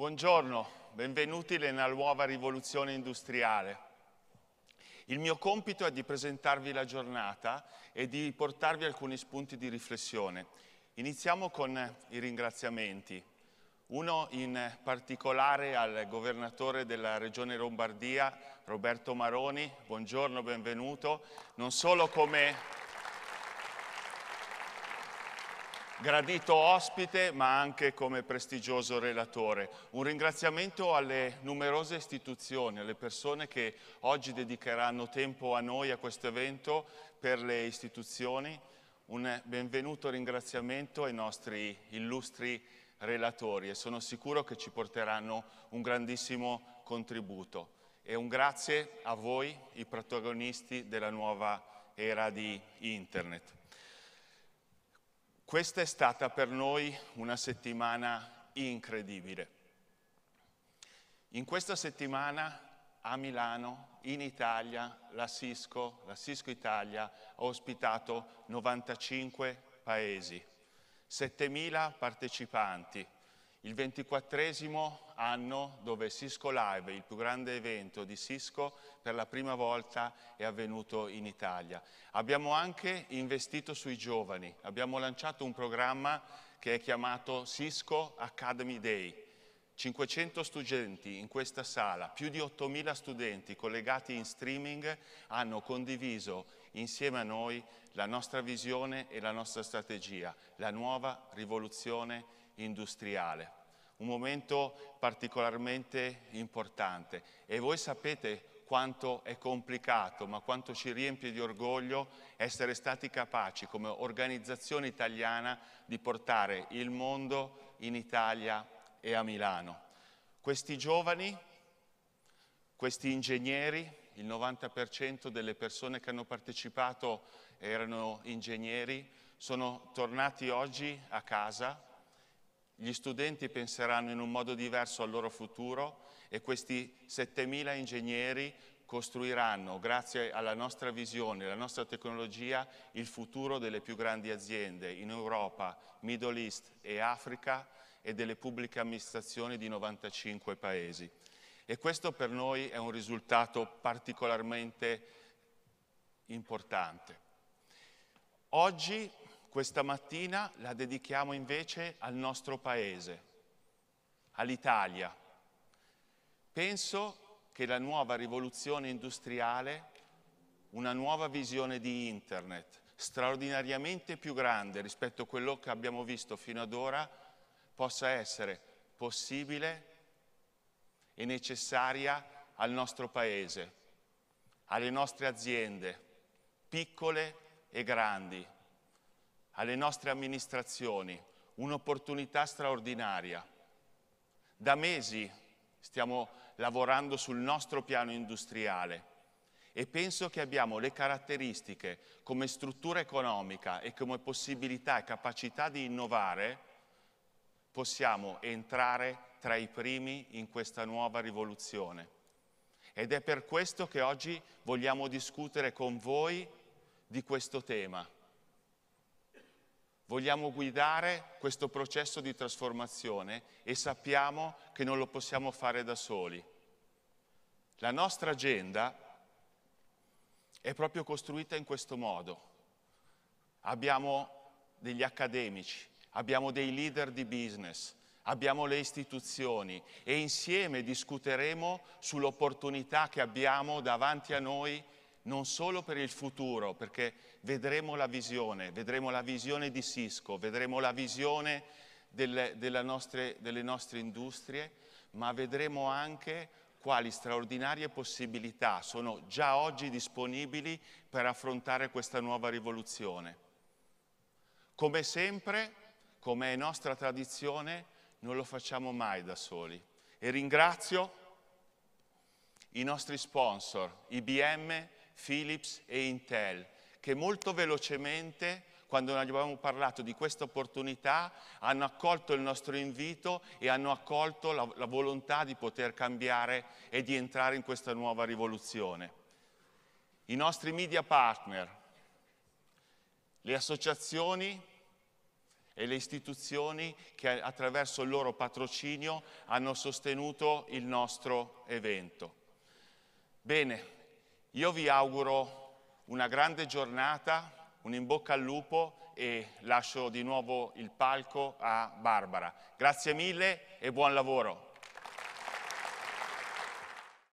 Buongiorno, benvenuti nella nuova rivoluzione industriale. Il mio compito è di presentarvi la giornata e di portarvi alcuni spunti di riflessione. Iniziamo con i ringraziamenti. Uno in particolare al governatore della regione Lombardia, Roberto Maroni, buongiorno, benvenuto, non solo come gradito ospite ma anche come prestigioso relatore. Un ringraziamento alle numerose istituzioni, alle persone che oggi dedicheranno tempo a noi, a questo evento, per le istituzioni. Un benvenuto ringraziamento ai nostri illustri relatori e sono sicuro che ci porteranno un grandissimo contributo. E un grazie a voi, i protagonisti della nuova era di Internet. Questa è stata per noi una settimana incredibile. In questa settimana a Milano, in Italia, la Cisco, la Cisco Italia ha ospitato 95 paesi, 7.000 partecipanti, il ventiquattresimo anno dove Cisco Live, il più grande evento di Cisco, per la prima volta è avvenuto in Italia. Abbiamo anche investito sui giovani, abbiamo lanciato un programma che è chiamato Cisco Academy Day. 500 studenti in questa sala, più di 8.000 studenti collegati in streaming hanno condiviso insieme a noi la nostra visione e la nostra strategia, la nuova rivoluzione industriale, un momento particolarmente importante e voi sapete quanto è complicato, ma quanto ci riempie di orgoglio essere stati capaci come organizzazione italiana di portare il mondo in Italia e a Milano. Questi giovani, questi ingegneri, il 90% delle persone che hanno partecipato erano ingegneri, sono tornati oggi a casa gli studenti penseranno in un modo diverso al loro futuro e questi 7.000 ingegneri costruiranno, grazie alla nostra visione, alla nostra tecnologia, il futuro delle più grandi aziende in Europa, Middle East e Africa e delle pubbliche amministrazioni di 95 paesi. E questo per noi è un risultato particolarmente importante. Oggi questa mattina la dedichiamo invece al nostro paese, all'Italia. Penso che la nuova rivoluzione industriale, una nuova visione di Internet, straordinariamente più grande rispetto a quello che abbiamo visto fino ad ora, possa essere possibile e necessaria al nostro Paese, alle nostre aziende, piccole e grandi alle nostre amministrazioni un'opportunità straordinaria. Da mesi stiamo lavorando sul nostro piano industriale e penso che abbiamo le caratteristiche come struttura economica e come possibilità e capacità di innovare, possiamo entrare tra i primi in questa nuova rivoluzione. Ed è per questo che oggi vogliamo discutere con voi di questo tema Vogliamo guidare questo processo di trasformazione e sappiamo che non lo possiamo fare da soli. La nostra agenda è proprio costruita in questo modo. Abbiamo degli accademici, abbiamo dei leader di business, abbiamo le istituzioni e insieme discuteremo sull'opportunità che abbiamo davanti a noi non solo per il futuro, perché vedremo la visione, vedremo la visione di Cisco, vedremo la visione delle, nostre, delle nostre industrie, ma vedremo anche quali straordinarie possibilità sono già oggi disponibili per affrontare questa nuova rivoluzione. Come sempre, come è nostra tradizione, non lo facciamo mai da soli. E ringrazio i nostri sponsor, IBM Philips e Intel, che molto velocemente, quando abbiamo parlato di questa opportunità, hanno accolto il nostro invito e hanno accolto la, la volontà di poter cambiare e di entrare in questa nuova rivoluzione. I nostri media partner, le associazioni e le istituzioni che attraverso il loro patrocinio hanno sostenuto il nostro evento. Bene, io vi auguro una grande giornata, un in bocca al lupo e lascio di nuovo il palco a Barbara. Grazie mille e buon lavoro.